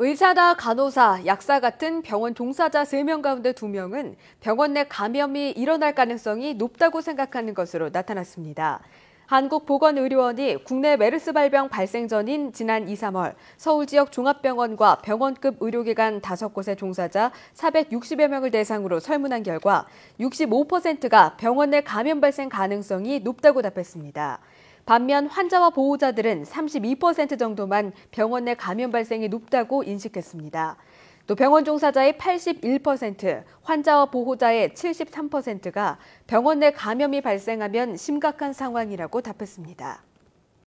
의사나 간호사, 약사 같은 병원 종사자 3명 가운데 2명은 병원 내 감염이 일어날 가능성이 높다고 생각하는 것으로 나타났습니다. 한국보건의료원이 국내 메르스 발병 발생 전인 지난 2, 3월 서울 지역 종합병원과 병원급 의료기관 5곳의 종사자 460여 명을 대상으로 설문한 결과 65%가 병원 내 감염 발생 가능성이 높다고 답했습니다. 반면 환자와 보호자들은 32% 정도만 병원 내 감염 발생이 높다고 인식했습니다. 또 병원 종사자의 81%, 환자와 보호자의 73%가 병원 내 감염이 발생하면 심각한 상황이라고 답했습니다.